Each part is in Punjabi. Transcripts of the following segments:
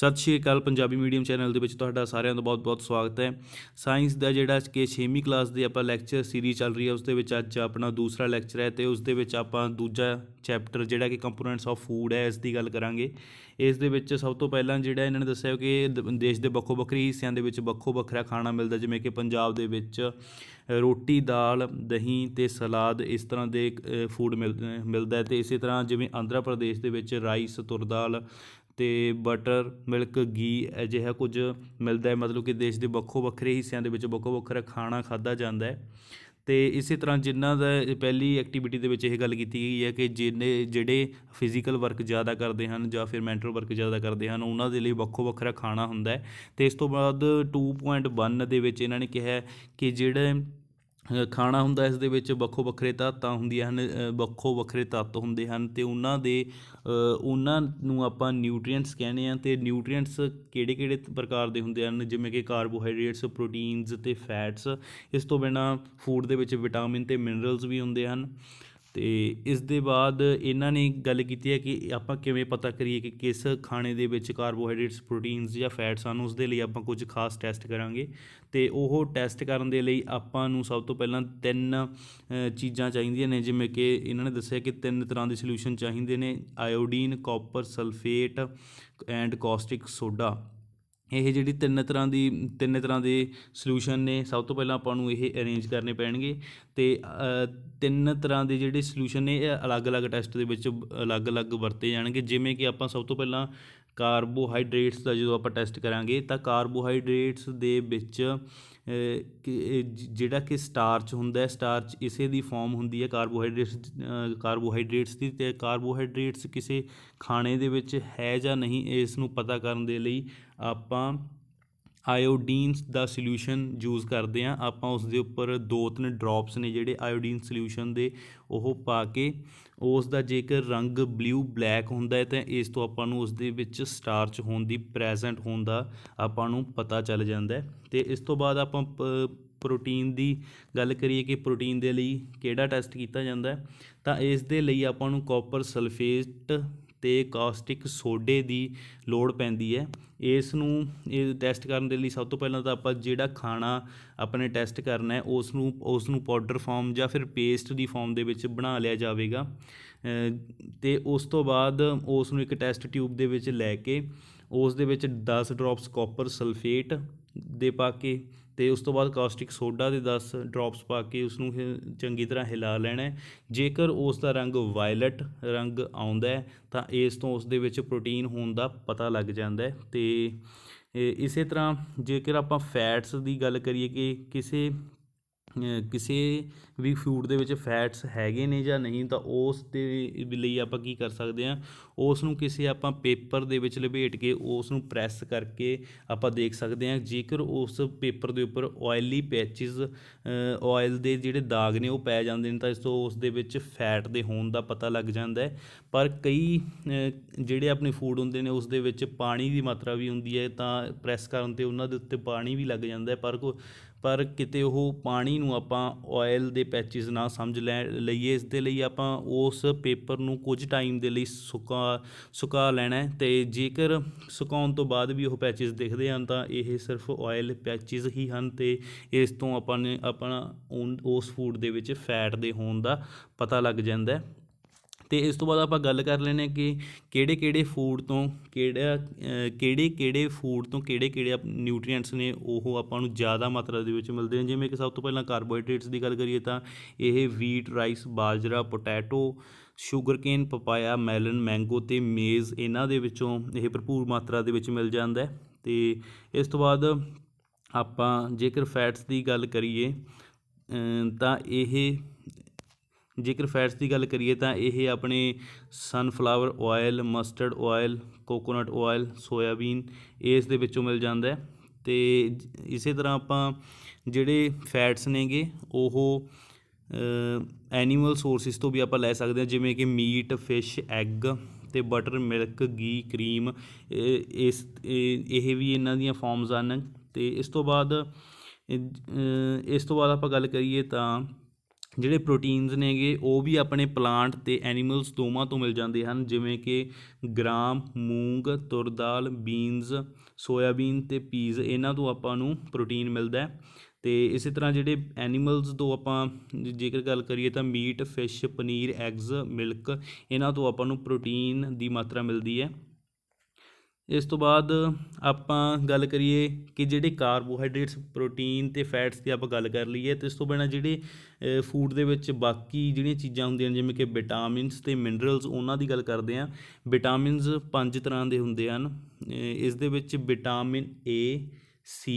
ਸਤਿ ਸ਼੍ਰੀ ਅਕਾਲ ਪੰਜਾਬੀ ਮੀਡੀਅਮ ਚੈਨਲ ਦੇ ਵਿੱਚ ਤੁਹਾਡਾ ਸਾਰਿਆਂ ਦਾ ਬਹੁਤ-ਬਹੁਤ ਸਵਾਗਤ ਹੈ ਸਾਇੰਸ ਦਾ ਜਿਹੜਾ ਕਿ 6ਵੀਂ ਕਲਾਸ ਦੇ ਆਪਾਂ ਲੈਕਚਰ ਸੀਰੀਜ਼ ਚੱਲ ਰਹੀ ਹੈ ਉਸ ਦੇ ਵਿੱਚ ਅੱਜ ਆਪਣਾ ਦੂਸਰਾ ਲੈਕਚਰ ਹੈ ਤੇ ਉਸ ਦੇ ਵਿੱਚ ਆਪਾਂ ਦੂਜਾ ਚੈਪਟਰ ਜਿਹੜਾ ਕਿ ਕੰਪੋਨੈਂਟਸ ਆਫ ਫੂਡ ਹੈ ਇਸ ਦੀ ਗੱਲ ਕਰਾਂਗੇ ਇਸ ਦੇ ਵਿੱਚ ਸਭ ਤੋਂ ਪਹਿਲਾਂ ਜਿਹੜਾ ਇਹਨਾਂ ਨੇ ਦੱਸਿਆ ਕਿ ਦੇਸ਼ ਦੇ ਵੱਖੋ ਵੱਖਰੇ ਹਿੱਸਿਆਂ ਦੇ ਵਿੱਚ ਵੱਖੋ ਵੱਖਰਾ ਖਾਣਾ ਮਿਲਦਾ ਜਿਵੇਂ ਕਿ ਪੰਜਾਬ ਦੇ ਵਿੱਚ ਰੋਟੀ ਦਾਲ ਦਹੀਂ ਤੇ ਸਲਾਦ ਇਸ ਤਰ੍ਹਾਂ ਦੇ ਫੂਡ ਮਿਲਦਾ ਹੈ ਤੇ ਇਸੇ ਤਰ੍ਹਾਂ ਜਿਵੇਂ ਆਂਧਰਾ ਪ੍ਰਦੇਸ਼ ਦੇ ਵਿੱਚ ਰਾਈਸ ਤੁਰ ਦਾਲ ਤੇ ਬਟਰ ਮਿਲਕ ਗੀ ਅਜਿਹਾ ਕੁਝ ਮਿਲਦਾ ਹੈ ਮਤਲਬ ਕਿ ਦੇਸ਼ ਦੇ ਵੱਖੋ ਵੱਖਰੇ ਹਿੱਸਿਆਂ ਦੇ ਵਿੱਚ ਵੱਖੋ ਵੱਖਰਾ ਖਾਣਾ ਖਾਦਾ ਜਾਂਦਾ ਹੈ ਤੇ ਇਸੇ ਤਰ੍ਹਾਂ ਜਿਨ੍ਹਾਂ ਦਾ ਪਹਿਲੀ ਐਕਟੀਵਿਟੀ ਦੇ ਵਿੱਚ ਇਹ ਗੱਲ ਕੀਤੀ ਗਈ ਹੈ ਕਿ ਜਿਹਨੇ ਜਿਹੜੇ ਫਿਜ਼ੀਕਲ ਵਰਕ ਜ਼ਿਆਦਾ ਕਰਦੇ ਹਨ ਜਾਂ ਫਿਰ ਮੈਂਟਲ ਵਰਕ ਜ਼ਿਆਦਾ ਕਰਦੇ ਹਨ ਉਹਨਾਂ ਦੇ ਲਈ ਵੱਖੋ ਵੱਖਰਾ ਖਾਣਾ ਹੁੰਦਾ ਹੈ ਤੇ ਇਸ ਤੋਂ ਬਾਅਦ 2.1 ਦੇ ਵਿੱਚ ਇਹਨਾਂ ਨੇ ਕਿਹਾ ਕਿ ਜਿਹੜੇ ਖਾਣਾ ਹੁੰਦਾ ਇਸ ਦੇ ਵਿੱਚ ਵੱਖੋ ਵੱਖਰੇ ਤੱਤਾਂ ਹੁੰਦੀਆਂ ਹਨ ਵੱਖੋ ਵੱਖਰੇ ਤੱਤ ਹੁੰਦੇ ਹਨ ਤੇ ਉਹਨਾਂ ਦੇ ਉਹਨਾਂ ਨੂੰ ਆਪਾਂ ਨਿਊਟ੍ਰੀਐਂਟਸ ਕਹਿੰਦੇ ਆ ਤੇ ਨਿਊਟ੍ਰੀਐਂਟਸ ਕਿਹੜੇ-ਕਿਹੜੇ ਪ੍ਰਕਾਰ ਦੇ ਹੁੰਦੇ ਹਨ ਜਿਵੇਂ ਕਿ ਕਾਰਬੋਹਾਈਡਰੇਟਸ ਪ੍ਰੋਟੀਨਸ ਤੇ ਫੈਟਸ ਇਸ ਤੋਂ ਬਿਨਾ ਫੂਡ ਦੇ ਵਿੱਚ ਵਿਟਾਮਿਨ ਤੇ ਮਿਨਰਲਸ ਵੀ ਹੁੰਦੇ ਹਨ ਤੇ ਇਸ ਦੇ ਬਾਅਦ ਇਹਨਾਂ ਨੇ ਗੱਲ ਕੀਤੀ ਹੈ ਕਿ ਆਪਾਂ ਕਿਵੇਂ ਪਤਾ ਕਰੀਏ ਕਿ ਕਿਸ ਖਾਣੇ ਦੇ ਵਿੱਚ ਕਾਰਬੋਹਾਈਡਰੇਟਸ ਪ੍ਰੋਟੀਨਸ ਜਾਂ ਫੈਟਸ ਹਨ ਉਸ ਦੇ ਲਈ ਆਪਾਂ ਕੁਝ ਖਾਸ ਟੈਸਟ ਕਰਾਂਗੇ ਤੇ ਉਹ ਟੈਸਟ ਕਰਨ ਦੇ ਲਈ ਆਪਾਂ ਨੂੰ ਸਭ ਤੋਂ ਪਹਿਲਾਂ ਤਿੰਨ ਚੀਜ਼ਾਂ ਚਾਹੀਦੀਆਂ ਨੇ ਜਿਵੇਂ ਕਿ ਇਹਨਾਂ ਨੇ ਦੱਸਿਆ ਕਿ ਤਿੰਨ ਤਰ੍ਹਾਂ ਦੇ ਸੋਲੂਸ਼ਨ ਚਾਹੀਦੇ ਨੇ iodine copper sulphate and caustic soda ਇਹ ਜਿਹੜੀ ਤਿੰਨ ਤਰ੍ਹਾਂ ਦੀ ਤਿੰਨੇ ਤਰ੍ਹਾਂ ਦੇ ਸੋਲੂਸ਼ਨ ਨੇ ਸਭ ਤੋਂ ਪਹਿਲਾਂ ਆਪਾਂ ਨੂੰ ਇਹ ਅਰੇਂਜ ਕਰਨੇ ਪੈਣਗੇ ਤੇ ਤਿੰਨ ਤਰ੍ਹਾਂ ਦੇ ਜਿਹੜੇ ਸੋਲੂਸ਼ਨ ਨੇ ਇਹ ਅਲੱਗ-ਅਲੱਗ ਟੈਸਟ ਦੇ ਵਿੱਚ ਅਲੱਗ-ਅਲੱਗ ਵਰਤੇ ਜਾਣਗੇ ਜਿਵੇਂ ਕਿ ਆਪਾਂ ਸਭ ਤੋਂ ਪਹਿਲਾਂ ਕਾਰਬੋਹਾਈਡਰੇਟਸ ਦਾ ਜਦੋਂ ਆਪਾਂ ਟੈਸਟ ਕਰਾਂਗੇ ਤਾਂ ਕਾਰਬੋਹਾਈਡਰੇਟਸ ਦੇ ਵਿੱਚ ਜਿਹੜਾ ਕਿ ਸਟਾਰਚ ਹੁੰਦਾ ਹੈ ਸਟਾਰਚ ਇਸੇ ਦੀ ਫਾਰਮ ਹੁੰਦੀ ਹੈ ਕਾਰਬੋਹਾਈਡਰੇਟਸ ਕਾਰਬੋਹਾਈਡਰੇਟਸ ਦੀ ਤੇ ਕਾਰਬੋਹਾਈਡਰੇਟਸ ਕਿਸੇ ਖਾਣੇ ਦੇ ਵਿੱਚ ਹੈ ਜਾਂ ਨਹੀਂ ਇਸ ਨੂੰ ਪਤਾ ਕਰਨ ਦੇ ਲਈ ਆਪਾਂ ਆਇਓਡੀਨਸ ਦਾ ਸੋਲੂਸ਼ਨ ਯੂਜ਼ ਕਰਦੇ ਆ ਆਪਾਂ ਉਸ ਦੇ ਉੱਪਰ ਦੋ ਤਿੰਨ ਡ੍ਰੌਪਸ ਨੇ ਜਿਹੜੇ ਆਇਓਡੀਨ ਸੋਲੂਸ਼ਨ ਦੇ ਉਹ ਪਾ ਕੇ ਉਸ ਦਾ ਜੇਕਰ ਰੰਗ ਬਲੂ ਬਲੈਕ ਹੁੰਦਾ ਹੈ ਤਾਂ ਇਸ ਤੋਂ ਆਪਾਂ ਨੂੰ ਉਸ ਦੇ ਵਿੱਚ ਸਟਾਰਚ ਹੋਣ ਦੀ ਪ੍ਰੈਜ਼ੈਂਟ ਹੋਣ ਦਾ ਆਪਾਂ ਨੂੰ ਪਤਾ ਚੱਲ ਜਾਂਦਾ ਹੈ ਤੇ ਇਸ ਤੋਂ ਬਾਅਦ ਆਪਾਂ ਪ੍ਰੋਟੀਨ ਦੀ ਗੱਲ ਕਰੀਏ ਕਿ ਪ੍ਰੋਟੀਨ ਦੇ ਲਈ ਕਿਹੜਾ ਟੈਸਟ ਕੀਤਾ ਜਾਂਦਾ ਤਾਂ ਇਸ ਦੇ ਲਈ ਆਪਾਂ ਨੂੰ ਕਾਪਰ ਸਲਫੇਟ ਤੇ ਕਾਸਟਿਕ ਸੋਡੇ ਦੀ ਲੋੜ ਪੈਂਦੀ ਹੈ ਇਸ ਨੂੰ ਇਹ ਟੈਸਟ ਕਰਨ ਦੇ ਲਈ ਸਭ ਤੋਂ ਪਹਿਲਾਂ ਤਾਂ ਆਪਾਂ ਜਿਹੜਾ ਖਾਣਾ ਆਪਣੇ ਟੈਸਟ ਕਰਨਾ ਹੈ ਉਸ ਨੂੰ ਉਸ ਨੂੰ ਪਾਊਡਰ ਫਾਰਮ ਜਾਂ ਫਿਰ ਪੇਸਟ ਦੀ ਫਾਰਮ ਦੇ ਵਿੱਚ ਬਣਾ ਲਿਆ ਜਾਵੇਗਾ ਤੇ ਉਸ ਤੋਂ ਬਾਅਦ ਉਸ ਨੂੰ ਇੱਕ ਟੈਸਟ ਟਿਊਬ ਦੇ ਵਿੱਚ ਲੈ ਕੇ ਉਸ ਦੇ ਵਿੱਚ 10 ਡ੍ਰੌਪਸ ਕਾਪਰ ਸਲਫੇਟ ਦੇ ਪਾ ਕੇ ਤੇ ਉਸ ਤੋਂ ਬਾਅਦ ਕਾਸਟਿਕ ਸੋਡਾ ਦੇ 10 ਡ੍ਰੌਪਸ ਪਾ ਕੇ ਉਸ ਨੂੰ ਚੰਗੀ ਤਰ੍ਹਾਂ ਹਿਲਾ ਲੈਣਾ ਹੈ ਜੇਕਰ ਉਸ ਦਾ ਰੰਗ ਵਾਇਲਟ ਰੰਗ ਆਉਂਦਾ ਹੈ ਤਾਂ ਇਸ ਤੋਂ ਉਸ ਦੇ ਵਿੱਚ ਪ੍ਰੋਟੀਨ ਹੋਣ ਦਾ ਪਤਾ ਲੱਗ ਜਾਂਦਾ ਹੈ ਤੇ ਇਸੇ ਤਰ੍ਹਾਂ ਜੇਕਰ ਆਪਾਂ ਫੈਟਸ ਦੀ ਗੱਲ ਕਰੀਏ ਕਿ ਕਿਸੇ ਕਿਸੇ ਵੀ ਫੂਡ ਦੇ ਵਿੱਚ ਫੈਟਸ ਹੈਗੇ ਨੇ ਜਾਂ ਨਹੀਂ ਤਾਂ ਉਸ ਦੇ ਲਈ ਆਪਾਂ ਕੀ ਕਰ ਸਕਦੇ ਆ ਉਸ ਨੂੰ ਕਿਸੇ ਆਪਾਂ ਪੇਪਰ ਦੇ ਵਿੱਚ ਲਪੇਟ ਕੇ ਉਸ ਨੂੰ ਪ੍ਰੈਸ ਕਰਕੇ ਆਪਾਂ ਦੇਖ ਸਕਦੇ ਆ ਜੇਕਰ ਉਸ ਪੇਪਰ ਦੇ ਉੱਪਰ ਆਇਲੀ ਪੈਚਸ ਆਇਲ ਦੇ ਜਿਹੜੇ ਦਾਗ ਨੇ ਉਹ ਪੈ ਜਾਂਦੇ ਨੇ ਤਾਂ ਇਸ ਤੋਂ ਉਸ ਦੇ ਵਿੱਚ ਫੈਟ ਦੇ ਹੋਣ ਦਾ ਪਤਾ ਲੱਗ ਜਾਂਦਾ ਹੈ ਪਰ ਕਈ ਜਿਹੜੇ ਆਪਣੇ ਫੂਡ ਹੁੰਦੇ ਨੇ ਉਸ ਦੇ ਵਿੱਚ ਪਾਣੀ ਦੀ ਮਾਤਰਾ ਵੀ ਹੁੰਦੀ ਹੈ ਤਾਂ ਪ੍ਰੈਸ ਕਰਨ ਤੇ ਉਹਨਾਂ ਦੇ ਉੱਤੇ ਪਾਣੀ ਵੀ ਲੱਗ ਜਾਂਦਾ ਹੈ ਪਰ ਕੋ ਪਰ ਕਿਤੇ ਉਹ ਪਾਣੀ ਨੂੰ ਆਪਾਂ ਆਇਲ ਦੇ ਪੈਚਸ ਨਾ ਸਮਝ ਲੈ ਲਈਏ ਇਸ ਦੇ ਲਈ ਆਪਾਂ ਉਸ ਪੇਪਰ ਨੂੰ ਕੁਝ ਟਾਈਮ ਦੇ ਲਈ ਸੁਕਾ ਸੁਕਾ ਲੈਣਾ ਤੇ ਜੇਕਰ ਸੁਕਾਉਣ ਤੋਂ ਬਾਅਦ ਵੀ ਉਹ ਪੈਚਸ ਦਿਖਦੇ ਹਨ ਤਾਂ ਇਹ ਸਿਰਫ ਆਇਲ ਪੈਚਸ ਹੀ ਹਨ ਤੇ ਇਸ ਤੋਂ ਆਪਾਂ ਨੇ ਆਪਣਾ ਉਸ ਫੂਡ ਦੇ ਵਿੱਚ ਫੈਟ ਦੇ ਹੋਣ ਦਾ ਪਤਾ ਲੱਗ ਜਾਂਦਾ ਤੇ ਇਸ ਤੋਂ ਬਾਅਦ ਆਪਾਂ ਗੱਲ ਕਰ ਲੈਨੇ ਕਿ ਕਿਹੜੇ ਕਿਹੜੇ ਫੂਡ ਤੋਂ ਕਿਹੜਾ ਕਿਹੜੇ ਕਿਹੜੇ ਫੂਡ ਤੋਂ ਕਿਹੜੇ ਕਿਹੜੇ ਨਿਊਟ੍ਰੀਐਂਟਸ ਨੇ ਉਹ ਆਪਾਂ ਨੂੰ ਜ਼ਿਆਦਾ ਮਾਤਰਾ ਦੇ ਵਿੱਚ ਮਿਲਦੇ ਨੇ ਜਿਵੇਂ ਕਿ ਸਭ ਤੋਂ ਪਹਿਲਾਂ ਕਾਰਬੋਹਾਈਡਰੇਟਸ ਦੀ ਗੱਲ ਕਰੀਏ ਤਾਂ ਇਹ ਵੀਟ ਰਾਈਸ ਬਾਜਰਾ potato sugarcane papaya melon mango ਤੇ ਮੇਜ਼ ਇਹਨਾਂ ਦੇ ਵਿੱਚੋਂ ਇਹ ਭਰਪੂਰ ਮਾਤਰਾ ਦੇ ਵਿੱਚ ਮਿਲ ਜਾਂਦਾ ਹੈ ਤੇ ਇਸ ਤੋਂ ਬਾਅਦ ਆਪਾਂ ਜੇਕਰ ਫੈਟਸ ਦੀ ਗੱਲ ਕਰੀਏ ਤਾਂ ਇਹ ਜੇਕਰ ਫੈਟਸ ਦੀ ਗੱਲ ਕਰੀਏ ਤਾਂ ਇਹ ਆਪਣੇ sunflower oil mustard oil coconut oil soybean ਇਸ ਦੇ ਵਿੱਚੋਂ ਮਿਲ ਜਾਂਦਾ ਹੈ ਤੇ ਇਸੇ ਤਰ੍ਹਾਂ ਆਪਾਂ ਜਿਹੜੇ ਫੈਟਸ ਨੇਗੇ ਉਹ ਐਨੀਮਲ ਸੋਰਸਸ ਤੋਂ ਵੀ ਆਪਾਂ ਲੈ ਸਕਦੇ ਹਾਂ ਜਿਵੇਂ ਕਿ ਮੀਟ ਫਿਸ਼ ਐਗ ਤੇ ਬਟਰ ਮਿਲਕ ਗੀ ਕਰੀਮ ਇਸ ਇਹ ਵੀ ਇਹਨਾਂ ਦੀਆਂ ਫਾਰਮਸ ਹਨ ਤੇ ਇਸ ਤੋਂ ਬਾਅਦ ਇਸ ਤੋਂ ਬਾਅਦ ਆਪਾਂ ਗੱਲ ਕਰੀਏ ਤਾਂ ਜਿਹੜੇ ਪ੍ਰੋਟੀਨਸ ਨੇਗੇ ਉਹ ਵੀ ਆਪਣੇ ਪਲਾਂਟ ਤੇ ਐਨੀਮਲਸ ਦੋਵਾਂ ਤੋਂ ਮਿਲ ਜਾਂਦੇ ਹਨ ਜਿਵੇਂ ਕਿ ਗ੍ਰਾਮ ਮੂੰਗ ਤੁਰ ਦਾਲ ਬੀਨਸ ਸੋਇਆਬੀਨ ਤੇ ਪੀਜ਼ ਇਹਨਾਂ ਤੋਂ ਆਪਾਂ ਨੂੰ ਪ੍ਰੋਟੀਨ ਮਿਲਦਾ ਹੈ ਤੇ ਇਸੇ ਤਰ੍ਹਾਂ ਜਿਹੜੇ ਐਨੀਮਲਸ ਤੋਂ ਆਪਾਂ ਜੇਕਰ ਗੱਲ ਕਰੀਏ ਤਾਂ meat fish paneer eggs milk ਇਹਨਾਂ ਤੋਂ ਆਪਾਂ ਨੂੰ ਪ੍ਰੋਟੀਨ ਦੀ ਮਾਤਰਾ ਮਿਲਦੀ ਹੈ ਇਸ ਤੋਂ ਬਾਅਦ ਆਪਾਂ ਗੱਲ ਕਰੀਏ ਕਿ ਜਿਹੜੇ ਕਾਰਬੋਹਾਈਡਰੇਟਸ ਪ੍ਰੋਟੀਨ ਤੇ ਫੈਟਸ ਦੀ ਆਪਾਂ ਗੱਲ ਕਰ ਲਈਏ ਤੇ ਇਸ ਤੋਂ ਬਿਨਾ ਜਿਹੜੇ ਫੂਡ ਦੇ ਵਿੱਚ ਬਾਕੀ ਜਿਹੜੀਆਂ ਚੀਜ਼ਾਂ ਹੁੰਦੀਆਂ ਨੇ ਜਿਵੇਂ ਕਿ ਵਿਟਾਮਿਨਸ ਤੇ ਮਿਨਰਲਸ ਉਹਨਾਂ ਦੀ ਗੱਲ ਕਰਦੇ ਆਂ ਵਿਟਾਮਿਨਸ ਪੰਜ ਤਰ੍ਹਾਂ ਦੇ ਹੁੰਦੇ ਹਨ ਇਸ ਦੇ ਵਿੱਚ vitamin A C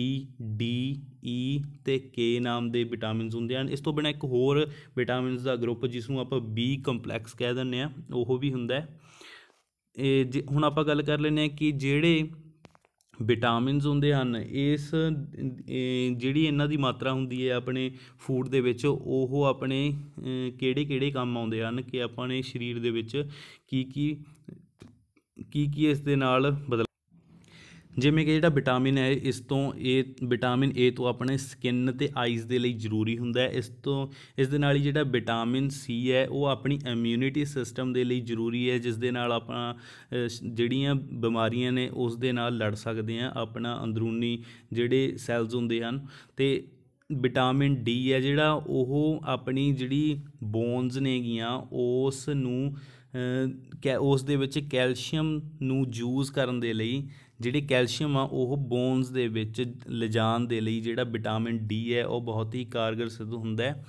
D E ਤੇ ਕੇ ਨਾਮ ਦੇ ਵਿਟਾਮਿਨਸ ਹੁੰਦੇ ਹਨ ਇਸ ਤੋਂ ਬਿਨਾ ਇੱਕ ਹੋਰ ਵਿਟਾਮਿਨਸ ਦਾ ਗਰੁੱਪ ਜਿਸ ਨੂੰ ਆਪਾਂ ਬੀ ਕੰਪਲੈਕਸ ਕਹਿ ਦਿੰਦੇ ਆ ਉਹ ਵੀ ਹੁੰਦਾ ਹੈ ਹੁਣ ਆਪਾਂ ਗੱਲ ਕਰ ਲੈਨੇ ਆ ਕਿ ਜਿਹੜੇ ਵਿਟਾਮਿਨਸ ਹੁੰਦੇ ਹਨ ਇਸ ਜਿਹੜੀ ਇਹਨਾਂ ਦੀ ਮਾਤਰਾ ਹੁੰਦੀ ਹੈ ਆਪਣੇ ਫੂਡ ਦੇ ਵਿੱਚ ਉਹ ਆਪਣੇ ਕਿਹੜੇ ਕਿਹੜੇ ਕੰਮ ਆਉਂਦੇ ਹਨ ਕਿ ਆਪਾਂ ਨੇ ਸਰੀਰ ਦੇ ਵਿੱਚ ਕੀ ਕੀ ਕੀ ਕੀ ਇਸ ਦੇ ਨਾਲ ਬਦਲ ਜਿਵੇਂ ਕਿ ਜਿਹੜਾ ਵਿਟਾਮਿਨ ਹੈ ਇਸ ਤੋਂ ਇਹ ਵਿਟਾਮਿਨ ਏ ਤੋਂ ਆਪਣੇ ਸਕਿਨ ਤੇ ਆਈਜ਼ ਦੇ ਲਈ ਜ਼ਰੂਰੀ ਹੁੰਦਾ ਹੈ ਇਸ ਤੋਂ ਇਸ ਦੇ ਨਾਲ ਹੀ ਜਿਹੜਾ ਵਿਟਾਮਿਨ ਸੀ ਹੈ ਉਹ ਆਪਣੀ ਇਮਿਊਨਿਟੀ ਸਿਸਟਮ ਦੇ ਲਈ ਜ਼ਰੂਰੀ ਹੈ ਜਿਸ ਦੇ ਨਾਲ ਆਪਾਂ ਜਿਹੜੀਆਂ ਬਿਮਾਰੀਆਂ ਨੇ ਉਸ ਦੇ ਨਾਲ ਲੜ ਸਕਦੇ ਆ ਆਪਣਾ ਅੰਦਰੂਨੀ ਜਿਹੜੇ ਸੈਲਜ਼ ਹੁੰਦੇ ਹਨ ਤੇ ਵਿਟਾਮਿਨ ਡੀ ਹੈ ਜਿਹੜਾ ਉਹ ਆਪਣੀ ਜਿਹੜੀ ਬੋਨਸ ਨੇਗੀਆਂ ਉਸ ਨੂੰ ਉਸ ਦੇ ਵਿੱਚ ਕੈਲਸ਼ੀਅਮ ਨੂੰ ਯੂਜ਼ ਕਰਨ ਦੇ ਲਈ ਜਿਹੜੀ ਕੈਲਸ਼ੀਅਮ ਆ ਉਹ ਬੋਨਸ ਦੇ ਵਿੱਚ ਲਿਜਾਣ ਦੇ ਲਈ ਜਿਹੜਾ ਵਿਟਾਮਿਨ ਡੀ ਹੈ ਉਹ ਬਹੁਤ ਹੀ ਕਾਰਗਰ ਸਿੱਧ ਹੁੰਦਾ ਹੈ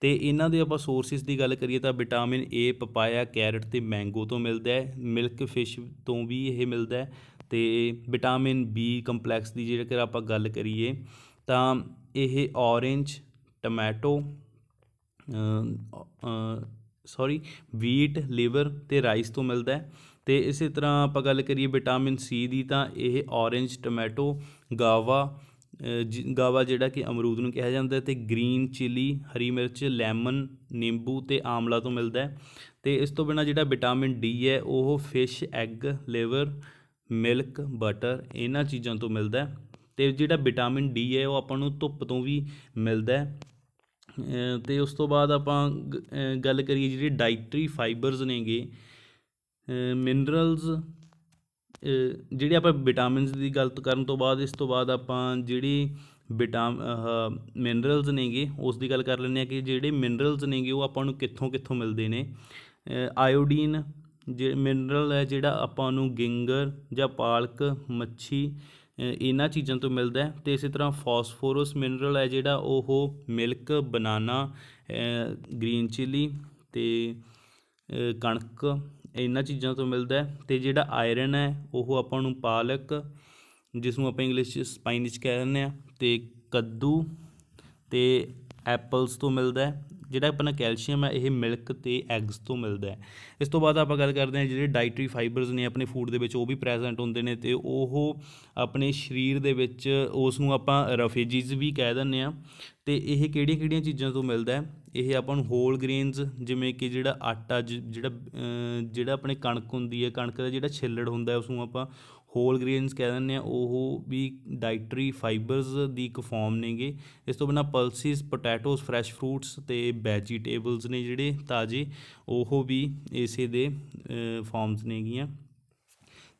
ਤੇ ਇਹਨਾਂ ਦੇ ਆਪਾਂ ਸੋਰਸਿਸ ਦੀ ਗੱਲ ਕਰੀਏ ਤਾਂ ਵਿਟਾਮਿਨ ਏ ਪਪਾਇਆ ਕੈਰਟ ਤੇ ਮੈਂਗੋ ਤੋਂ ਮਿਲਦਾ ਹੈ ਮਿਲਕ ਫਿਸ਼ ਤੋਂ ਵੀ ਇਹ ਮਿਲਦਾ ਹੈ ਤੇ ਵਿਟਾਮਿਨ ਬੀ ਕੰਪਲੈਕਸ ਦੀ ਜੇਕਰ ਆਪਾਂ ਗੱਲ ਕਰੀਏ ਤਾਂ ਇਹ orange tomato sorry wheat liver ਤੇ ਰਾਈਸ ਤੋਂ ਮਿਲਦਾ ਹੈ ਤੇ ਇਸੇ ਤਰ੍ਹਾਂ ਆਪਾਂ ਗੱਲ ਕਰੀਏ ਵਿਟਾਮਿਨ ਸੀ ਦੀ ਤਾਂ ਇਹ ਔਰੇਂਜ ਟੋਮੈਟੋ ਗਾਵਾ ਗਾਵਾ ਜਿਹੜਾ ਕਿ ਅਮਰੂਦ ਨੂੰ ਕਿਹਾ ਜਾਂਦਾ ਤੇ ਗ੍ਰੀਨ ਚਿਲੀ ਹਰੀ ਮਿਰਚ ਲੈਮਨ ਨਿੰਬੂ ਤੇ ਆਮਲਾ ਤੋਂ ਮਿਲਦਾ ਤੇ ਇਸ ਤੋਂ ਬਿਨਾ ਜਿਹੜਾ ਵਿਟਾਮਿਨ ਡੀ ਹੈ ਉਹ fish egg liver milk butter ਇਹਨਾਂ ਚੀਜ਼ਾਂ ਤੋਂ ਮਿਲਦਾ ਤੇ ਜਿਹੜਾ ਵਿਟਾਮਿਨ ਡੀ ਹੈ ਉਹ ਆਪਾਂ ਨੂੰ ਧੁੱਪ ਤੋਂ ਵੀ ਮਿਲਦਾ ਤੇ ਉਸ ਤੋਂ ਬਾਅਦ ਆਪਾਂ ਗੱਲ ਕਰੀਏ ਜਿਹੜੇ ਡਾਈਟਰੀ ਫਾਈਬਰਸ ਨੇਗੇ ਮਿਨਰਲਸ ਜਿਹੜੇ ਆਪਾਂ ਵਿਟਾਮਿਨਸ ਦੀ ਗੱਲ ਕਰਨ ਤੋਂ ਬਾਅਦ ਇਸ ਤੋਂ ਬਾਅਦ ਆਪਾਂ ਜਿਹੜੀ ਵਿਟਾਮ ਮਿਨਰਲਸ ਨੇਗੇ ਉਸ ਦੀ ਗੱਲ ਕਰ ਲੈਂਦੇ ਆ ਕਿ ਜਿਹੜੇ ਮਿਨਰਲਸ ਨੇਗੇ ਉਹ ਆਪਾਂ ਨੂੰ ਕਿੱਥੋਂ ਕਿੱਥੋਂ ਮਿਲਦੇ ਨੇ ਆਇਓਡੀਨ ਜੇ ਮਿਨਰਲ ਹੈ ਜਿਹੜਾ ਆਪਾਂ ਨੂੰ ਗਿੰਗਰ ਜਾਂ ਪਾਲਕ ਮੱਛੀ ਇਹਨਾਂ ਚੀਜ਼ਾਂ ਤੋਂ ਮਿਲਦਾ ਹੈ ਤੇ ਇਸੇ ਤਰ੍ਹਾਂ ਫਾਸਫੋਰਸ ਮਿਨਰਲ ਹੈ ਜਿਹੜਾ ਉਹ ਮਿਲਕ ਬਨਾਨਾ ਗ੍ਰੀਨ ਚਿਲੀ ਤੇ ਕਣਕ ਇਹਨਾਂ ਚੀਜ਼ਾਂ ਤੋਂ ਮਿਲਦਾ ਤੇ ਜਿਹੜਾ ਆਇਰਨ ਹੈ ਉਹ ਆਪਾਂ ਨੂੰ ਪਾਲਕ ਜਿਸ ਨੂੰ ਆਪਾਂ ਇੰਗਲਿਸ਼ ਚ ਸਪਾਈਨਿਚ ਕਹਿੰਦੇ ਆ ਤੇ ਕੱਦੂ ਤੇ ਐਪਲਸ ਤੋਂ ਮਿਲਦਾ ਜਿਹੜਾ ਆਪਣਾ ਕੈਲਸ਼ੀਅਮ ਹੈ ਇਹ ਮਿਲਕ ਤੇ ਐਗਸ ਤੋਂ ਮਿਲਦਾ ਹੈ ਇਸ ਤੋਂ ਬਾਅਦ ਆਪਾਂ ਗੱਲ ਕਰਦੇ ਹਾਂ ਜਿਹੜੇ ਡਾਈਟਰੀ ਫਾਈਬਰਸ ਨੇ ਆਪਣੇ ਫੂਡ ਦੇ ਵਿੱਚ ਉਹ ਵੀ ਪ੍ਰੈਜ਼ੈਂਟ ਹੁੰਦੇ ਨੇ ਤੇ ਉਹ ਆਪਣੇ ਸਰੀਰ ਦੇ ਵਿੱਚ ਉਸ ਨੂੰ ਆਪਾਂ ਰਫੇਜੀਜ਼ ਵੀ ਕਹਿ ਦਿੰਦੇ ਆ ਤੇ ਇਹ ਕਿਹੜੀਆਂ-ਕਿਹੜੀਆਂ ਚੀਜ਼ਾਂ ਤੋਂ ਮਿਲਦਾ ਹੈ ਇਹ ਆਪਾਂ ਨੂੰ ਹੋਲ ਗ੍ਰੇਨਸ ਜਿਵੇਂ ਕਿ ਜਿਹੜਾ ਆਟਾ ਜਿਹੜਾ ਜਿਹੜਾ ਆਪਣੇ ਕਣਕ ਹੁੰਦੀ ਹੈ ਕਣਕ ਦਾ ਜਿਹੜਾ ਛਿੱਲੜ ਹੁੰਦਾ ਹੈ ਉਸ ਨੂੰ ਆਪਾਂ ਹੋਲ ਗ੍ਰੇਨਸ ਕਹਿ ਦਿੰਦੇ ਆ ਉਹ ਵੀ ਡਾਈਟਰੀ ਫਾਈਬਰਸ ਦੀ ਇੱਕ ਫਾਰਮ ਨੇਗੇ ਇਸ ਤੋਂ ਬਿਨਾ ਪਲਸਿਸ ਪੋਟੈਟੋਸ ਫਰੈਸ਼ ਫਰੂਟਸ ਤੇ ਵੈਜੀਟੇਬਲਸ ਨੇ ਜਿਹੜੇ ਤਾਜ਼ੇ ਉਹ ਵੀ ਇਸੇ ਦੇ ਫਾਰਮਸ ਨੇਗੀਆਂ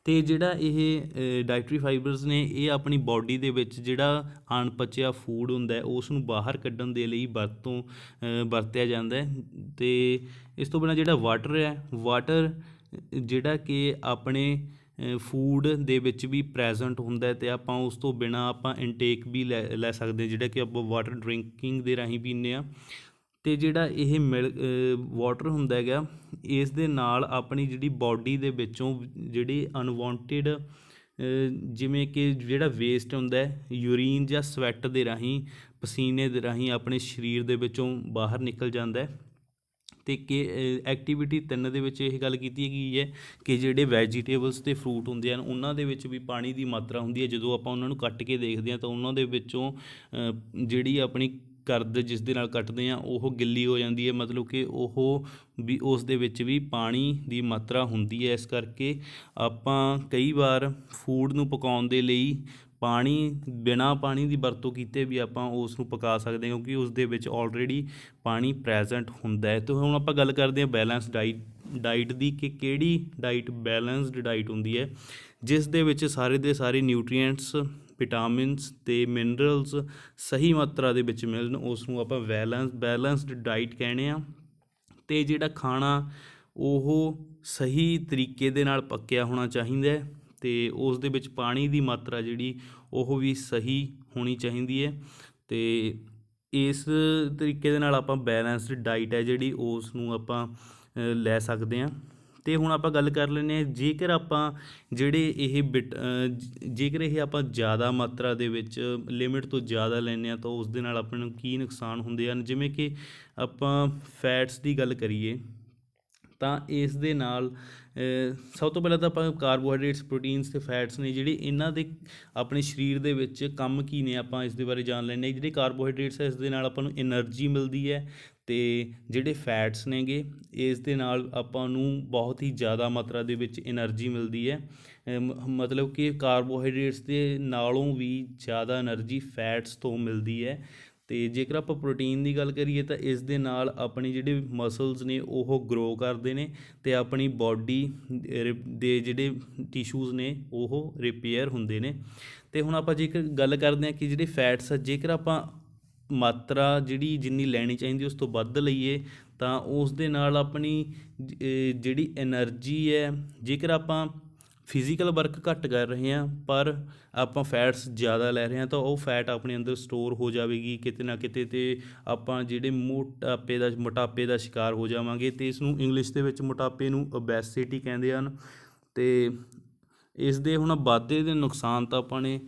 ਤੇ ਜਿਹੜਾ ਇਹ ਡਾਈਟਰੀ ਫਾਈਬਰਸ ਨੇ ਇਹ ਆਪਣੀ ਬਾਡੀ ਦੇ ਵਿੱਚ ਜਿਹੜਾ ਅਣਪਚਿਆ ਫੂਡ ਹੁੰਦਾ ਹੈ ਉਸ ਨੂੰ ਬਾਹਰ ਕੱਢਣ ਦੇ ਲਈ ਵਰਤੋਂ ਵਰਤਿਆ ਜਾਂਦਾ ਹੈ ਤੇ ਇਸ ਤੋਂ ਬਿਨਾ ਜਿਹੜਾ ਵਾਟਰ ਹੈ ਵਾਟਰ ਜਿਹੜਾ ਕਿ ਆਪਣੇ ਫੂਡ ਦੇ ਵਿੱਚ ਵੀ ਪ੍ਰੈਜ਼ੈਂਟ ਹੁੰਦਾ ਤੇ ਆਪਾਂ ਉਸ ਤੋਂ ਬਿਨਾ ਆਪਾਂ ਇਨਟੇਕ ਵੀ ਲੈ ਸਕਦੇ ਜਿਹੜਾ ਕਿ ਆਪਾਂ ਵਾਟਰ ਡਰਿੰਕਿੰਗ ਦੇ ਰਾਹੀਂ ਪੀਂਦੇ ਆ ਤੇ ਜਿਹੜਾ ਇਹ ਮਿਲ ਵਾਟਰ ਹੁੰਦਾ ਹੈਗਾ ਇਸ ਦੇ ਨਾਲ ਆਪਣੀ ਜਿਹੜੀ ਬਾਡੀ ਦੇ ਵਿੱਚੋਂ ਜਿਹੜੀ ਅਨਵਾਂਟਿਡ ਜਿਵੇਂ ਕਿ ਜਿਹੜਾ ਵੇਸਟ ਹੁੰਦਾ ਯੂਰੀਨ ਜਾਂ ਸਵੈਟ ਦੇ ਰਾਹੀਂ ਪਸੀਨੇ ਦੇ ਰਾਹੀਂ ਆਪਣੇ ਸਰੀਰ ਦੇ ਵਿੱਚੋਂ ਬਾਹਰ ਨਿਕਲ ਜਾਂਦਾ ਹੈ ਤੇ ਕਿ ਐਕਟੀਵਿਟੀ 3 ਦੇ ਵਿੱਚ ਇਹ ਗੱਲ ਕੀਤੀ ਗਈ ਹੈ ਕਿ ਜਿਹੜੇ ਵੈਜੀਟੇਬਲਸ ਤੇ ਫਰੂਟ ਹੁੰਦੇ ਹਨ ਉਹਨਾਂ ਦੇ ਵਿੱਚ ਵੀ ਪਾਣੀ ਦੀ ਮਾਤਰਾ ਹੁੰਦੀ ਹੈ ਜਦੋਂ ਆਪਾਂ ਉਹਨਾਂ ਨੂੰ ਕੱਟ ਕੇ ਦੇਖਦੇ ਹਾਂ ਤਾਂ ਉਹਨਾਂ ਦੇ ਵਿੱਚੋਂ ਜਿਹੜੀ ਆਪਣੀ ਕਰਦ ਜਿਸ ਦੇ ਨਾਲ ਕੱਟਦੇ ਆ ਉਹ ਗਿੱਲੀ ਹੋ ਜਾਂਦੀ ਹੈ ਮਤਲਬ ਕਿ ਉਹ ਵੀ ਉਸ ਦੇ ਵਿੱਚ ਵੀ ਪਾਣੀ ਦੀ ਮਾਤਰਾ ਹੁੰਦੀ ਹੈ ਇਸ ਕਰਕੇ ਆਪਾਂ ਕਈ ਵਾਰ ਫੂਡ ਨੂੰ ਪਕਾਉਣ ਦੇ ਲਈ ਪਾਣੀ ਬਿਨਾ ਪਾਣੀ ਦੀ ਵਰਤੋਂ ਕੀਤੇ ਵੀ ਆਪਾਂ ਉਸ ਨੂੰ ਪਕਾ ਸਕਦੇ ਹਾਂ ਕਿਉਂਕਿ ਉਸ ਦੇ ਵਿੱਚ ਆਲਰੇਡੀ ਪਾਣੀ ਪ੍ਰੈਜ਼ੈਂਟ ਹੁੰਦਾ ਹੈ ਤਾਂ ਹੁਣ ਆਪਾਂ ਗੱਲ ਕਰਦੇ ਹਾਂ ਬੈਲੈਂਸ ਡਾਈਟ ਡਾਈਟ ਦੀ ਕਿ ਕਿਹੜੀ ਡਾਈਟ ਬੈਲੈਂਸਡ ਡਾਈਟ ਹੁੰਦੀ ਹੈ ਜਿਸ ਦੇ ਵਿੱਚ ਸਾਰੇ ਦੇ ਸਾਰੇ ਨਿਊਟ੍ਰੀਐਂਟਸ ਵਿਟਾਮਿਨਸ ਤੇ ਮਿਨਰਲਸ ਸਹੀ ਮਾਤਰਾ ਦੇ ਵਿੱਚ ਮਿਲਣ ਉਸ ਨੂੰ ਆਪਾਂ ਬੈਲੈਂਸ ਬੈਲੈਂਸਡ ਡਾਈਟ ਕਹਿੰਦੇ ਆ ਤੇ ਜਿਹੜਾ ਖਾਣਾ ਉਹ ਸਹੀ ਤਰੀਕੇ ਦੇ ਨਾਲ ਪੱਕਿਆ ਹੋਣਾ ਚਾਹੀਦਾ ਤੇ ਉਸ ਦੇ ਵਿੱਚ ਪਾਣੀ ਦੀ ਮਾਤਰਾ ਜਿਹੜੀ ਉਹ ਵੀ ਸਹੀ ਹੋਣੀ ਚਾਹੀਦੀ ਹੈ ਤੇ ਇਸ ਤਰੀਕੇ ਦੇ ਨਾਲ ਆਪਾਂ ਬੈਲੈਂਸਡ ਡਾਈਟ ਹੈ ਜਿਹੜੀ ਉਸ ਨੂੰ ਆਪਾਂ ਲੈ ਸਕਦੇ ਆ ਤੇ ਹੁਣ ਆਪਾਂ ਗੱਲ ਕਰ ਲੈਨੇ ਆ ਜੇਕਰ ਆਪਾਂ ਜਿਹੜੇ ਇਹ ਬਿਟ ਜੇਕਰ ਇਹ ਆਪਾਂ ਜ਼ਿਆਦਾ ਮਾਤਰਾ ਦੇ ਵਿੱਚ ਲਿਮਿਟ ਤੋਂ ਜ਼ਿਆਦਾ ਲੈਨੇ ਆ ਤਾਂ ਉਸ ਦੇ ਨਾਲ ਆਪਣੇ ਨੂੰ ਕੀ ਨੁਕਸਾਨ ਹੁੰਦੇ ਹਨ ਜਿਵੇਂ ਕਿ ਆਪਾਂ ਫੈਟਸ ਦੀ ਗੱਲ ਕਰੀਏ ਤਾਂ ਇਸ ਦੇ ਨਾਲ ਸਭ ਤੋਂ ਪਹਿਲਾਂ ਤਾਂ ਆਪਾਂ ਕਾਰਬੋਹਾਈਡਰੇਟਸ ਪ੍ਰੋਟੀਨਸ ਤੇ ਫੈਟਸ ਨੇ ਜਿਹੜੇ ਇਹਨਾਂ ਦੇ ਆਪਣੇ ਸਰੀਰ ਦੇ ਵਿੱਚ ਕੰਮ ਕੀ ਨੇ ਆਪਾਂ ਇਸ ਦੇ ਬਾਰੇ ਜਾਣ ਲੈਣੇ ਜਿਹੜੇ ਕਾਰਬੋਹਾਈਡਰੇਟਸ ਇਸ ਦੇ ਨਾਲ ਆਪਾਂ ਨੂੰ એનર્ਜੀ ਮਿਲਦੀ ਹੈ ਤੇ ਜਿਹੜੇ ਫੈਟਸ ਨੇਗੇ ਇਸ ਦੇ ਨਾਲ ਆਪਾਂ ਨੂੰ ਬਹੁਤ ਹੀ ਜ਼ਿਆਦਾ ਮਾਤਰਾ ਦੇ ਵਿੱਚ એનર્ਜੀ ਮਿਲਦੀ ਹੈ ਮਤਲਬ ਕਿ ਕਾਰਬੋਹਾਈਡਰੇਟਸ ਦੇ ਨਾਲੋਂ ਵੀ ਜ਼ਿਆਦਾ એનર્ਜੀ ਫੈਟਸ ਤੋਂ ਮਿਲਦੀ ਹੈ ਤੇ ਜੇਕਰ ਆਪਾਂ ਪ੍ਰੋਟੀਨ ਦੀ ਗੱਲ ਕਰੀਏ ਤਾਂ ਇਸ ਦੇ ਨਾਲ ਆਪਣੀ ਜਿਹੜੇ ਮਸਲਸ ਨੇ ਉਹ ਗਰੋ ਕਰਦੇ ਨੇ ਤੇ ਆਪਣੀ ਬਾਡੀ ਦੇ ਜਿਹੜੇ ਟਿਸ਼ੂਜ਼ ਨੇ ਉਹ ਰਿਪੇਅਰ ਹੁੰਦੇ ਨੇ ਤੇ ਹੁਣ ਆਪਾਂ ਜੇਕਰ ਗੱਲ ਕਰਦੇ ਹਾਂ ਕਿ ਜਿਹੜੇ ਫੈਟਸ ਆ ਜੇਕਰ ਆਪਾਂ ਮਾਤਰਾ ਜਿਹੜੀ ਜਿੰਨੀ ਲੈਣੀ ਚਾਹੀਦੀ ਉਸ ਤੋਂ ਵੱਧ ਲਈਏ ਤਾਂ ਉਸ ਦੇ ਨਾਲ ਆਪਣੀ ਜਿਹੜੀ એનર્ਜੀ ਹੈ ਜੇਕਰ ਆਪਾਂ ਫਿਜ਼ੀਕਲ ਵਰਕ ਘੱਟ ਕਰ ਰਹੇ ਆ ਪਰ ਆਪਾਂ ਫੈਟਸ ਜ਼ਿਆਦਾ ਲੈ ਰਹੇ ਆ ਤਾਂ ਉਹ ਫੈਟ ਆਪਣੇ ਅੰਦਰ ਸਟੋਰ ਹੋ ਜਾਵੇਗੀ ਕਿਤੇ ਨਾ ਕਿਤੇ ਤੇ ਆਪਾਂ ਜਿਹੜੇ ਮੋਟਾਪੇ ਦਾ ਮੋਟਾਪੇ ਦਾ ਸ਼ਿਕਾਰ ਹੋ ਜਾਵਾਂਗੇ ਤੇ ਇਸ ਨੂੰ ਇੰਗਲਿਸ਼ ਦੇ ਵਿੱਚ ਮੋਟਾਪੇ ਨੂੰ obesity ਕਹਿੰਦੇ ਹਨ ਤੇ ਇਸ ਦੇ ਹੁਣ ਵਾਧੇ ਦੇ ਨੁਕਸਾਨ ਤਾਂ ਆਪਾਂ ਨੇ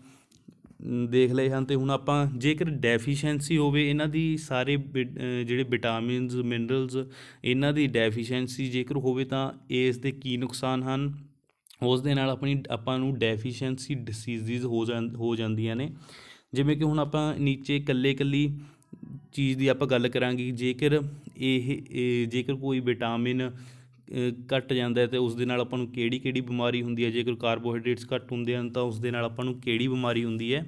ਦੇਖ ਲਏ ਹਨ ਤੇ ਹੁਣ ਆਪਾਂ ਜੇਕਰ ਡੈਫੀਸ਼ੀਐਂਸੀ ਹੋਵੇ ਇਹਨਾਂ ਦੀ ਸਾਰੇ ਜਿਹੜੇ ਵਿਟਾਮਿਨਸ ਮਿਨਰਲਸ ਇਹਨਾਂ ਦੀ ਡੈਫੀਸ਼ੀਐਂਸੀ ਜੇਕਰ ਹੋਵੇ ਤਾਂ ਇਸ ਦੇ ਕੀ ਨੁਕਸਾਨ ਹਨ ਉਸ ਦੇ ਨਾਲ ਆਪਣੀ ਆਪਾਂ ਨੂੰ ਡੈਫੀਸ਼ੀਐਂਸੀ ਡਿਸੀਜ਼ਸ ਹੋ ਹੋ ਜਾਂਦੀਆਂ ਨੇ ਜਿਵੇਂ ਕਿ ਹੁਣ ਆਪਾਂ ਨੀਚੇ ਇਕੱਲੇ ਕੱਲੀ ਚੀਜ਼ ਦੀ ਆਪਾਂ ਗੱਲ ਕਰਾਂਗੇ ਜੇਕਰ ਇਹ ਜੇਕਰ ਕੋਈ ਵਿਟਾਮਿਨ ਕੱਟ ਜਾਂਦਾ ਹੈ ਤੇ ਉਸ ਦੇ ਨਾਲ ਆਪਾਂ ਨੂੰ ਕਿਹੜੀ ਕਿਹੜੀ ਬਿਮਾਰੀ ਹੁੰਦੀ ਹੈ ਜੇਕਰ ਕਾਰਬੋਹਾਈਡਰੇਟਸ ਘੱਟ ਹੁੰਦੇ ਹਨ ਤਾਂ ਉਸ ਦੇ ਨਾਲ ਆਪਾਂ ਨੂੰ ਕਿਹੜੀ ਬਿਮਾਰੀ ਹੁੰਦੀ ਹੈ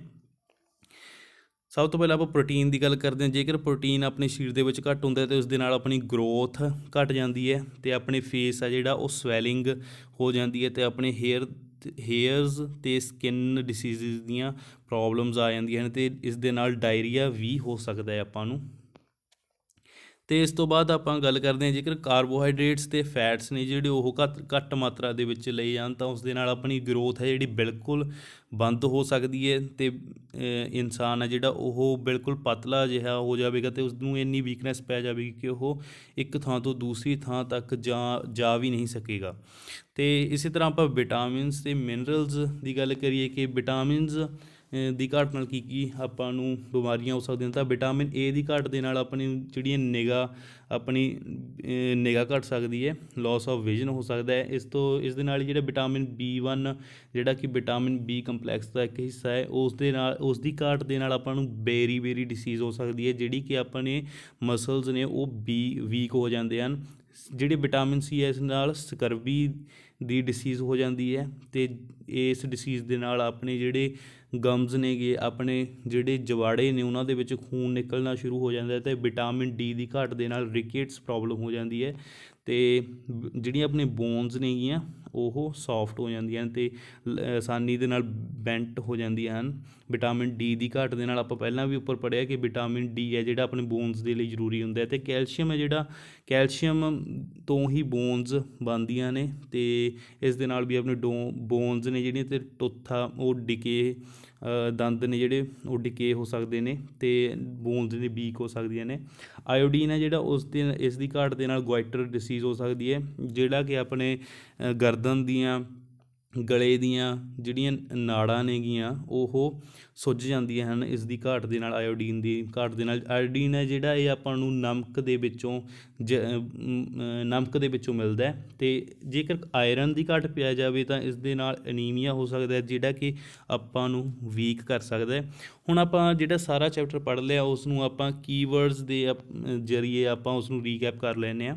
ਸਭ ਤੋਂ ਪਹਿਲਾਂ ਆਪਾਂ ਪ੍ਰੋਟੀਨ ਦੀ ਗੱਲ ਕਰਦੇ ਹਾਂ ਜੇਕਰ ਪ੍ਰੋਟੀਨ ਆਪਣੇ ਸਰੀਰ ਦੇ ਵਿੱਚ ਘੱਟ ਹੁੰਦਾ ਤੇ ਉਸ ਦੇ ਨਾਲ ਆਪਣੀ ਗਰੋਥ ਘਟ ਜਾਂਦੀ ਹੈ ਤੇ ਆਪਣੇ ਫੇਸ ਆ ਜਿਹੜਾ ਉਹ ਸਵੈਲਿੰਗ ਹੋ ਜਾਂਦੀ ਹੈ ਤੇ ਆਪਣੇ ਹੇਅਰ ਹੇਅਰਸ ਤੇ ਸਕਿਨ ਡਿਸੀਜ਼ਸ ਦੀਆਂ ਪ੍ਰੋਬਲਮਸ ਆ ਜਾਂਦੀਆਂ ਨੇ ਤੇ ਇਸ ਦੇ ਨਾਲ ਡਾਇਰੀਆ ਵੀ ਹੋ ਸਕਦਾ ਹੈ ਆਪਾਂ ਨੂੰ ਤੇ ਇਸ ਤੋਂ ਬਾਅਦ ਆਪਾਂ ਗੱਲ ਕਰਦੇ ਹਾਂ ਜੇਕਰ ਕਾਰਬੋਹਾਈਡਰੇਟਸ ਤੇ ਫੈਟਸ ਨੇ ਜਿਹੜੇ ਉਹ ਘੱਟ ਮਾਤਰਾ ਦੇ ਵਿੱਚ ਲਈ ਜਾਣ ਤਾਂ ਉਸ ਦੇ ਨਾਲ ਆਪਣੀ ਗਰੋਥ ਹੈ ਜਿਹੜੀ ਬਿਲਕੁਲ ਬੰਦ ਹੋ ਸਕਦੀ ਹੈ ਤੇ ਇਨਸਾਨ ਹੈ ਜਿਹੜਾ ਉਹ ਬਿਲਕੁਲ ਪਤਲਾ ਜਿਹਾ ਹੋ ਜਾਵੇਗਾ ਤੇ ਉਸ ਨੂੰ ਇੰਨੀ ਵੀਕਨੈਸ ਪੈ ਜਾਵੇਗੀ ਕਿ ਉਹ ਇੱਕ ਥਾਂ ਤੋਂ ਦੂਸਰੀ ਥਾਂ ਤੱਕ ਜਾ ਜਾ ਵੀ ਨਹੀਂ ਸਕੇਗਾ ਤੇ ਇਸੇ ਤਰ੍ਹਾਂ ਆਪਾਂ ਵਿਟਾਮਿਨਸ ਤੇ ਮਿਨਰਲਸ ਦੀ ਗੱਲ ਕਰੀਏ ਕਿ ਵਿਟਾਮਿਨਸ ਦੀ ਘਾਟ ਨਾਲ ਕੀ ਕੀ ਆਪਾਂ ਨੂੰ ਬਿਮਾਰੀਆਂ ਹੋ ਸਕਦੀਆਂ ਤਾਂ ਵਿਟਾਮਿਨ ਏ ਦੀ ਘਾਟ ਦੇ ਨਾਲ ਆਪਣੀ ਜਿਹੜੀ ਨਿਗਾ ਆਪਣੀ ਨਿਗਾ ਘਟ ਸਕਦੀ ਹੈ ਲਾਸ ਆਫ ਵਿਜ਼ਨ ਹੋ ਸਕਦਾ ਹੈ ਇਸ ਤੋਂ ਇਸ ਦੇ ਨਾਲ ਜਿਹੜਾ ਵਿਟਾਮਿਨ B1 ਜਿਹੜਾ ਕਿ ਵਿਟਾਮਿਨ B ਕੰਪਲੈਕਸ ਦਾ ਇੱਕ ਹਿੱਸਾ ਹੈ ਉਸ ਦੇ ਨਾਲ ਉਸ ਦੀ ਘਾਟ ਦੇ ਨਾਲ ਆਪਾਂ ਨੂੰ ਬੇਰੀ ਬੇਰੀ ਡਿਸੀਜ਼ ਹੋ ਸਕਦੀ ਹੈ ਜਿਹੜੀ ਕਿ ਆਪਣੇ ਮਸਲਸ ਨੇ ਉਹ ਬੀ ਵੀਕ ਹੋ ਜਾਂਦੇ ਹਨ ਜਿਹੜੇ ਵਿਟਾਮਿਨ ਸੀ ਇਸ ਨਾਲ ਸਕਰਵੀ ਦੀ ਡਿਸੀਜ਼ ਹੋ ਜਾਂਦੀ ਹੈ ਤੇ ਇਸ ਡਿਸੀਜ਼ ਦੇ ਨਾਲ ਆਪਣੇ ਜਿਹੜੇ ਗਮਸ ਨੇਗੇ ਆਪਣੇ ਜਿਹੜੇ ਜਵਾੜੇ ਨੇ ਉਹਨਾਂ ਦੇ ਵਿੱਚ ਖੂਨ ਨਿਕਲਣਾ ਸ਼ੁਰੂ ਹੋ ਜਾਂਦਾ ਹੈ ਤੇ ਵਿਟਾਮਿਨ ਡੀ ਦੀ ਘਾਟ ਦੇ ਨਾਲ ਰਿਕੇਟਸ ਪ੍ਰੋਬਲਮ ਹੋ ਜਾਂਦੀ ਹੈ ਤੇ ਜਿਹੜੀਆਂ ਆਪਣੇ ਬੋਨਸ ਨੇਗੀਆਂ ਉਹ ਸੌਫਟ ਹੋ ਜਾਂਦੀਆਂ ਤੇ ਆਸਾਨੀ ਦੇ ਨਾਲ ਬੈਂਟ ਹੋ ਜਾਂਦੀਆਂ ਹਨ ਵਿਟਾਮਿਨ ਡੀ ਦੀ ਘਾਟ ਦੇ ਨਾਲ ਆਪਾਂ ਪਹਿਲਾਂ ਵੀ ਉੱਪਰ ਪੜਿਆ ਕਿ ਵਿਟਾਮਿਨ ਡੀ ਹੈ ਜਿਹੜਾ ਆਪਣੇ ਬੋਨਸ ਦੇ ਲਈ ਜ਼ਰੂਰੀ ਹੁੰਦਾ ਹੈ ਤੇ ਕੈਲਸ਼ੀਅਮ ਹੈ ਜਿਹੜਾ ਕੈਲਸ਼ੀਅਮ ਤੋਂ ਹੀ ਬੋਨਸ ਬਣਦੀਆਂ ਨੇ ਤੇ ਇਸ ਦੇ ਨਾਲ ਵੀ ਆਪਣੇ ਬੋਨਸ ਨੇ ਜਿਹੜੀਆਂ ਤੇ ਟੁੱਥਾ ਉਹ ਡਿਕੇ ਦੰਦ ਨੇ ਜਿਹੜੇ ਉਹ ਡਿਕੇ ਹੋ ਸਕਦੇ ਨੇ ਤੇ ਬੋਨਸ ਨੇ ਵੀਕ ਹੋ ਸਕਦੀਆਂ ਨੇ ਆਇਓਡੀਨ ਹੈ ਜਿਹੜਾ ਉਸ ਦੇ ਇਸ ਦੀ ਘਾਟ ਦੇ ਨਾਲ ਗੁਆਇਟਰ ਡਿਸੀਜ਼ ਹੋ ਸਕਦੀ ਹੈ ਜਿਹੜਾ ਕਿ ਆਪਣੇ ਗਰਦਨ ਦੀਆਂ ਗਲੇ ਦੀਆਂ ਜਿਹੜੀਆਂ ਨਾੜਾਂ ਨੇਗੀਆਂ ਉਹ ਸੁੱਜ ਜਾਂਦੀਆਂ ਹਨ ਇਸ ਦੀ ਘਾਟ ਦੇ ਨਾਲ ਆਇਓਡੀਨ ਦੀ ਘਾਟ ਦੇ ਨਾਲ ਆਇਓਡੀਨ ਹੈ ਜਿਹੜਾ ਇਹ ਆਪਾਂ ਨੂੰ ਨਮਕ ਦੇ ਵਿੱਚੋਂ ਨਮਕ ਦੇ ਵਿੱਚੋਂ ਮਿਲਦਾ ਹੈ ਤੇ ਜੇਕਰ ਆਇਰਨ ਦੀ ਘਾਟ ਪਿਆ ਜਾਵੇ ਤਾਂ ਇਸ ਦੇ ਨਾਲ ਅਨੀਮੀਆ ਹੋ ਸਕਦਾ ਹੈ ਜਿਹੜਾ ਕਿ ਆਪਾਂ ਨੂੰ ਵੀਕ ਕਰ ਸਕਦਾ ਹੈ ਹੁਣ ਆਪਾਂ ਜਿਹੜਾ ਸਾਰਾ ਚੈਪਟਰ ਪੜ ਲਿਆ ਉਸ ਨੂੰ ਆਪਾਂ ਕੀਵਰਡਸ ਦੇ ਜਰੀਏ ਆਪਾਂ ਉਸ ਨੂੰ ਰੀਕੈਪ ਕਰ ਲੈਨੇ ਆ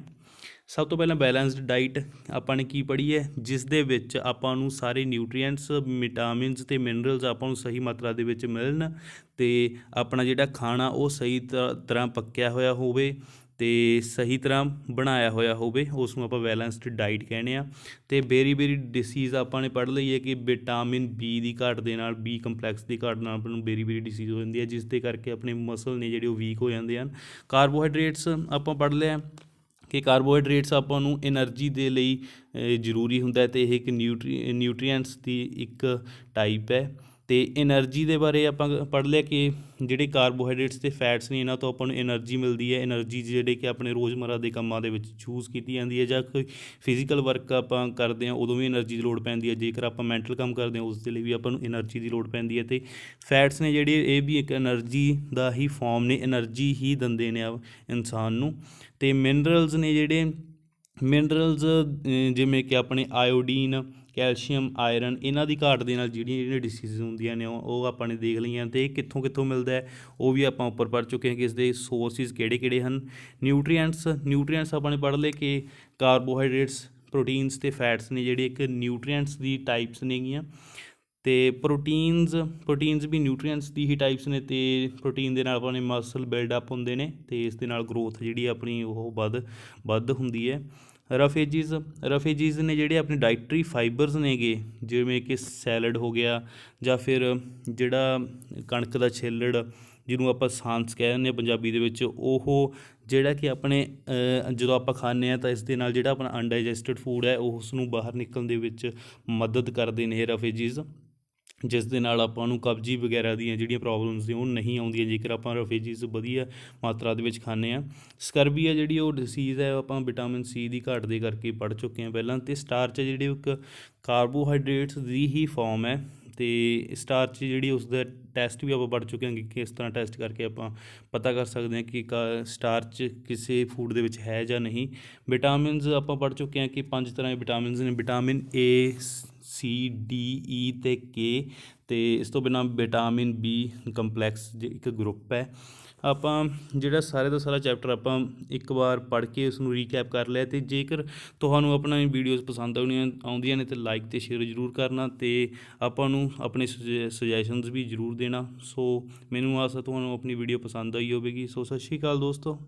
ਸਭ ਤੋਂ ਪਹਿਲਾਂ ਬੈਲੈਂਸਡ ਡਾਈਟ ਆਪਾਂ ਨੇ ਕੀ ਪੜ੍ਹੀ ਹੈ ਜਿਸ ਦੇ ਵਿੱਚ ਆਪਾਂ ਨੂੰ ਸਾਰੇ ਨਿਊਟ੍ਰੀਐਂਟਸ ਵਿਟਾਮਿਨਸ ਤੇ ਮਿਨਰਲਸ ਆਪਾਂ ਨੂੰ ਸਹੀ ਮਾਤਰਾ ਦੇ ਵਿੱਚ ਮਿਲਣ ਤੇ ਆਪਣਾ ਜਿਹੜਾ ਖਾਣਾ ਉਹ ਸਹੀ ਤਰ੍ਹਾਂ ਪੱਕਿਆ ਹੋਇਆ ਹੋਵੇ ਤੇ ਸਹੀ ਤਰ੍ਹਾਂ ਬਣਾਇਆ ਹੋਇਆ ਹੋਵੇ ਉਸ ਨੂੰ ਆਪਾਂ ਬੈਲੈਂਸਡ ਡਾਈਟ ਕਹਿੰਦੇ ਆ ਤੇ ਬੇਰੀ ਬੇਰੀ ਡਿਸੀਜ਼ ਆਪਾਂ ਨੇ ਪੜ੍ਹ ਲਈ ਹੈ ਕਿ ਵਿਟਾਮਿਨ ਬੀ ਦੀ ਘਾਟ ਦੇ ਨਾਲ ਬੀ ਕੰਪਲੈਕਸ ਦੀ ਘਾਟ ਨਾਲ ਆਪਾਂ ਨੂੰ ਬੇਰੀ ਬੇਰੀ ਡਿਸੀਜ਼ ਹੋ ਜਾਂਦੀ ਹੈ ਜਿਸ ਦੇ ਕਰਕੇ ਆਪਣੇ ਮਸਲ ਨੇ ਜਿਹੜੇ ਉਹ ਵੀਕ ਹੋ ਜਾਂਦੇ ਹਨ ਕਾਰਬੋਹਾਈਡਰੇਟਸ ਆਪਾਂ ਪੜ੍ਹ ਲਿਆ ਕਿ ਕਾਰਬੋਹਾਈਡਰੇਟਸ ਆਪਾਂ ਨੂੰ એનર્ਜੀ ਦੇ ਲਈ ਜ਼ਰੂਰੀ ਹੁੰਦਾ ਹੈ ਤੇ ਇਹ ਇੱਕ ਨਿਊਟਰੀ ਨਿਊਟ੍ਰੀਐਂਟਸ ਦੀ ਇੱਕ ਟਾਈਪ ਹੈ ਤੇ એનર્ਜੀ ਦੇ ਬਾਰੇ ਆਪਾਂ ਪੜ੍ਹ ਲਿਆ ਕਿ ਜਿਹੜੇ ਕਾਰਬੋਹਾਈਡਰੇਟਸ ਤੇ ਫੈਟਸ ਨੇ ਇਹਨਾਂ ਤੋਂ ਆਪਾਂ ਨੂੰ એનર્ਜੀ ਮਿਲਦੀ ਹੈ એનર્ਜੀ ਜਿਹੜੇ ਕਿ ਆਪਣੇ ਰੋਜ਼ਮਰਾ ਦੇ ਕੰਮਾਂ ਦੇ ਵਿੱਚ ਚੂਜ਼ ਕੀਤੀ ਜਾਂਦੀ ਹੈ ਜਾਂ ਕੋਈ ਫਿਜ਼ੀਕਲ ਵਰਕ ਆਪਾਂ ਕਰਦੇ ਹਾਂ ਉਦੋਂ ਵੀ એનર્ਜੀ ਦੀ ਲੋੜ ਪੈਂਦੀ ਹੈ ਜੇਕਰ ਆਪਾਂ ਮੈਂਟਲ ਕੰਮ ਕਰਦੇ ਹਾਂ ਉਸ ਦੇ ਲਈ ਵੀ ਆਪਾਂ ਨੂੰ એનર્ਜੀ ਦੀ ਲੋੜ ਪੈਂਦੀ ਹੈ ਤੇ ਫੈਟਸ ਨੇ ਜਿਹੜੀ ਇਹ ਵੀ ਇੱਕ એનર્ਜੀ ਦਾ ਹੀ ਫਾਰਮ ਨੇ એનર્ਜੀ ਹੀ ਦਿੰਦੇ ਨੇ ਆ ਇਨਸਾਨ ਨੂੰ ਤੇ ਮਿਨਰਲਸ ਨੇ ਜਿਹੜੇ ਮਿਨਰਲਸ ਜਿਵੇਂ ਕਿ ਆਪਣੇ ਆਇਓਡੀਨ ਕੈਲਸ਼ੀਅਮ ਆਇਰਨ ਇਹਨਾਂ ਦੀ ਘਾਟ ਦੇ ਨਾਲ ਜਿਹੜੀਆਂ ਜਿਹੜੀਆਂ ਡਿਸੀਜ਼ ਹੁੰਦੀਆਂ ਨੇ ਉਹ ਆਪਾਂ ਨੇ ਦੇਖ ਲਈਆਂ ਤੇ ਇਹ ਕਿੱਥੋਂ ਕਿੱਥੋਂ ਮਿਲਦਾ ਹੈ ਉਹ ਵੀ ਆਪਾਂ ਉੱਪਰ ਪੜ ਚੁੱਕੇ ਹਾਂ ਕਿ ਇਸ ਦੇ ਸੋਰਸਿਸ ਕਿਹੜੇ-ਕਿਹੜੇ ਹਨ ਨਿਊਟ੍ਰੀਐਂਟਸ ਨਿਊਟ੍ਰੀਐਂਟਸ ਆਪਾਂ ਨੇ ਪੜ ਲਏ ਕਿ ਕਾਰਬੋਹਾਈਡਰੇਟਸ ਪ੍ਰੋਟੀਨਸ ਤੇ ਫੈਟਸ ਨੇ ਜਿਹੜੇ ਇੱਕ ਨਿਊਟ੍ਰੀਐਂਟਸ ਦੀ ਟਾਈਪਸ ਨੇਗੀਆਂ ਤੇ ਪ੍ਰੋਟੀਨਸ ਪ੍ਰੋਟੀਨਸ ਵੀ ਨਿਊਟ੍ਰੀਐਂਟਸ ਦੀ ਹੀ ਟਾਈਪਸ ਨੇ ਤੇ ਪ੍ਰੋਟੀਨ ਦੇ ਨਾਲ ਆਪਾਂ ਨੇ ਮਸਲ ਬਿਲਡ ਅਪ ਹੁੰਦੇ ਨੇ ਤੇ ਇਸ ਦੇ ਨਾਲ ਗਰੋਥ ਜਿਹੜੀ ਆਪਣੀ ਉਹ ਵੱਧ ਵੱਧ ਹੁੰਦੀ ਹੈ ਰਫੇਜਿਸ ਰਫੇਜਿਸ ਨੇ ਜਿਹੜੇ ਆਪਣੇ ਡਾਈਟਰੀ ਫਾਈਬਰਸ ਨੇਗੇ ਜਿਵੇਂ ਕਿ ਸੈਲਡ ਹੋ ਗਿਆ ਜਾਂ ਫਿਰ ਜਿਹੜਾ ਕਣਕ ਦਾ ਛਿੱਲੜ ਜਿਹਨੂੰ ਆਪਾਂ ਸਾਂਸ ਕਹਿ ਨੇ ਪੰਜਾਬੀ ਦੇ ਵਿੱਚ ਉਹ ਜਿਹੜਾ ਕਿ ਆਪਣੇ ਜਦੋਂ ਆਪਾਂ ਖਾਂਦੇ ਆ ਤਾਂ ਇਸ ਦੇ ਨਾਲ ਜਿਹੜਾ ਆਪਣਾ ਅਨਡਾਈਜੈਸਟਡ ਫੂਡ ਹੈ ਉਸ ਨੂੰ ਬਾਹਰ ਨਿਕਲਣ ਦੇ ਵਿੱਚ ਮਦਦ ਕਰਦੇ ਨੇ ਰਫੇਜਿਸ ਜਿਸ ਦੇ ਨਾਲ ਆਪਾਂ ਨੂੰ ਕਬਜ਼ੀ ਵਗੈਰਾ ਦੀਆਂ ਜਿਹੜੀਆਂ ਪ੍ਰੋਬਲਮਸ ਨੇ ਉਹ ਨਹੀਂ ਆਉਂਦੀਆਂ ਜੇਕਰ ਆਪਾਂ ਰਫੇਜੀਸ ਵਧੀਆ ਮਾਤਰਾ ਦੇ ਵਿੱਚ ਖਾਂਦੇ ਆ ਆ ਜਿਹੜੀ ਉਹ ਡਿਸੀਜ਼ ਹੈ ਆਪਾਂ ਵਿਟਾਮਿਨ ਸੀ ਦੀ ਘਾਟ ਦੇ ਕਰਕੇ ਪੜ ਚੁੱਕੇ ਆ ਪਹਿਲਾਂ ਤੇ ਸਟਾਰਚ ਜਿਹੜੀ ਇੱਕ ਕਾਰਬੋਹਾਈਡਰੇਟਸ ਦੀ ਹੀ ਫਾਰਮ ਹੈ ਤੇ ਸਟਾਰਚ ਜਿਹੜੀ ਉਸ ਦਾ ਟੈਸਟ ਵੀ ਆਪਾਂ ਪੜ ਚੁੱਕੇ ਹਾਂ ਕਿ ਕਿਸ ਤਰ੍ਹਾਂ ਟੈਸਟ ਕਰਕੇ ਆਪਾਂ ਪਤਾ ਕਰ ਸਕਦੇ ਹਾਂ ਕਿ ਸਟਾਰਚ ਕਿਸੇ ਫੂਡ ਦੇ ਵਿੱਚ ਹੈ ਜਾਂ ਨਹੀਂ ਵਿਟਾਮਿਨਸ ਆਪਾਂ ਪੜ ਚੁੱਕੇ ਹਾਂ ਕਿ ਪੰਜ ਤਰ੍ਹਾਂ ਦੇ ਵਿਟਾਮਿਨਸ ਨੇ vitamin A C D E ਤੇ ਕੇ ਤੇ ਇਸ ਤੋਂ ਬਿਨਾ ਵਿਟਾਮਿਨ ਬੀ ਕੰਪਲੈਕਸ ਇੱਕ ਗਰੁੱਪ ਹੈ ਆਪਾਂ ਜਿਹੜਾ ਸਾਰੇ ਦਾ ਸਾਰਾ ਚੈਪਟਰ ਆਪਾਂ ਇੱਕ ਵਾਰ ਪੜ੍ਹ ਕੇ ਉਸ ਨੂੰ ਰੀਕੈਪ ਕਰ ਲਿਆ ਤੇ ਜੇਕਰ ਤੁਹਾਨੂੰ ਆਪਣਾ ਵੀਡੀਓਜ਼ ਪਸੰਦ ਆਉਣੀਆਂ ਆਉਂਦੀਆਂ ਨੇ ਤੇ ਲਾਈਕ ਤੇ ਸ਼ੇਅਰ ਜ਼ਰੂਰ ਕਰਨਾ ਤੇ ਆਪਾਂ ਨੂੰ ਆਪਣੇ ਸੁਜੈਸ਼ਨਸ ਵੀ ਜ਼ਰੂਰ ਦੇਣਾ ਸੋ ਮੈਨੂੰ ਆਸ ਹੈ ਤੁਹਾਨੂੰ ਆਪਣੀ ਵੀਡੀਓ ਪਸੰਦ ਆਈ ਹੋਵੇਗੀ ਸੋ ਸਤਿ ਸ਼੍ਰੀ ਅਕਾਲ ਦੋਸਤੋ